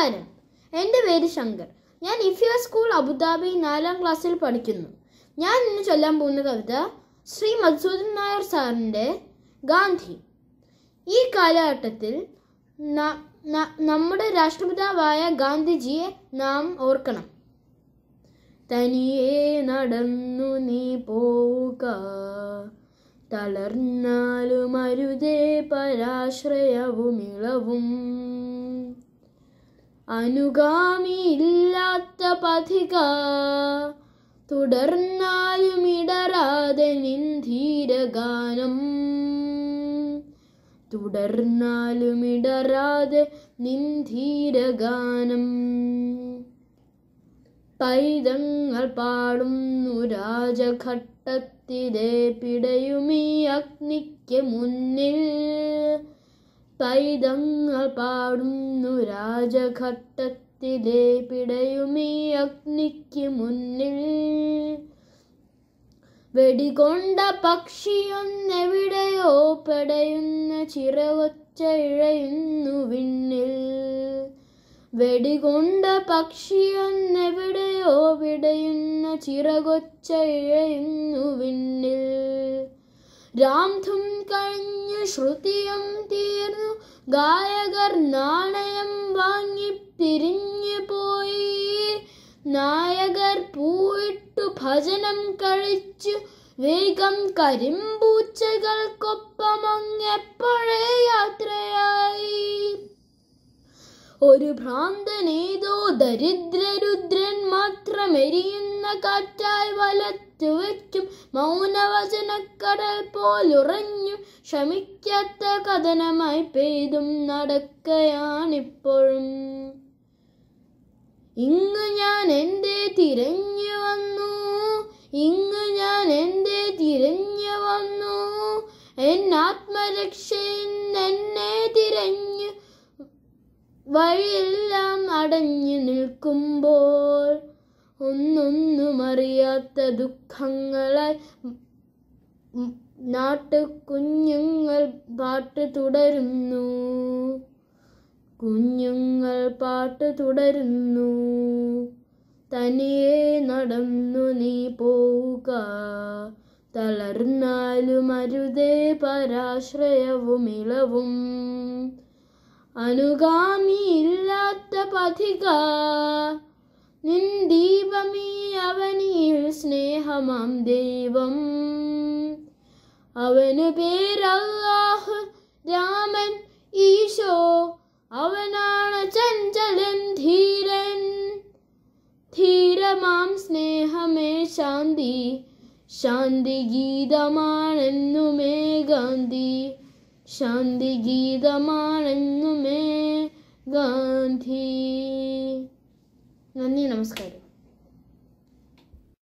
നമസ്കാരം എൻ്റെ പേര് ശങ്കർ ഞാൻ ഇഫിയ സ്കൂൾ അബുദാബി നാലാം ക്ലാസ്സിൽ പഠിക്കുന്നു ഞാൻ ഇന്ന് ചൊല്ലാൻ പോകുന്ന കവിത ശ്രീ മധുസൂദൻ നായർ സാറിൻ്റെ ഗാന്ധി ഈ കാലഘട്ടത്തിൽ നമ്മുടെ രാഷ്ട്രപിതാവായ ഗാന്ധിജിയെ നാം ഓർക്കണം തനിയെ നടന്നു നീ പോവുക തളർന്നാലും അരുതേ പരാശ്രയവും ഇളവും അനുഗാമിയില്ലാത്ത പഥിക തുടർന്നാലും ഇടറാതെ നിൻധീരഗാനം തുടർന്നാലും ഇടറാതെ നിൻധീരഗാനം പൈതങ്ങൾ പാടുന്നു രാജഘട്ടത്തിലെ പിടയുമീ അഗ്നിക്ക് മുന്നിൽ പൈതങ്ങൾ പാടുന്നു രാജഘട്ടത്തിലെ പിടയുമീ അഗ്നിക്ക് മുന്നിൽ വെടികൊണ്ട പക്ഷിയൊന്നെവിടെയോ പെടയുന്ന ചിറവച്ച ഇഴയുന്നു വിണ്ണിൽ വെടികൊണ്ട പക്ഷിയൊന്നെവിടെയോ വിടയുന്ന ചിറകൊച്ച ഇഴയുന്നു വിണ്ണിൽ രാംധും കഴിഞ്ഞ് ശ്രുതിയും തീർന്നു ഗായകർ നാണയം വാങ്ങി തിരിഞ്ഞു പോയി നായകർ പൂവിട്ടു ഭജനം കഴിച്ചു വേഗം കരിമ്പൂച്ചകൾക്കൊപ്പം അങ്ങെപ്പോഴേ യാത്രയായി ഒരു ഭ്രാന്തനേതോ ദരിദ്രരുദ്രൻ മാത്രമെരിയുന്ന കാറ്റായി വലത്ത് വിട്ടുവെക്കും മൗനവചനക്കടൽ പോലുറഞ്ഞു ക്ഷമിക്കാത്ത കഥനമായി പെയ്തും നടക്കയാണിപ്പോഴും ഇങ്ങ് ഞാൻ എന്തേ തിരഞ്ഞു വന്നു ഇങ്ങ് ഞാൻ എന്തേ തിരഞ്ഞു വന്നു എൻ ആത്മരക്ഷ എന്നെ തിരഞ്ഞു വഴിയെല്ലാം അടഞ്ഞു നിൽക്കുമ്പോൾ ഒന്നൊന്നുമറിയാത്ത ദുഃഖങ്ങളാൽ നാട്ടുകുഞ്ഞുങ്ങൾ പാട്ട് തുടരുന്നു കുഞ്ഞുങ്ങൾ പാട്ട് തുടരുന്നു തനിയെ നടന്നു നീ പോവുക തളർന്നാലും അരുതേ പരാശ്രയവും ഇളവും അനുഗാമിയില്ലാത്ത പഥിക നിൻ ദീപമീ അവനിൽ സ്നേഹമാം ദൈവം അവന് പേരല്ലാഹ് രാമൻ ഈശോ അവനാണ് ചഞ്ചലൻ ധീരൻ ധീരമാം സ്നേഹമേ ശാന്തി ശാന്തി മേ ഗാന്ധി ശാന്തി മേ ഗാന്ധി نني نمسخيرو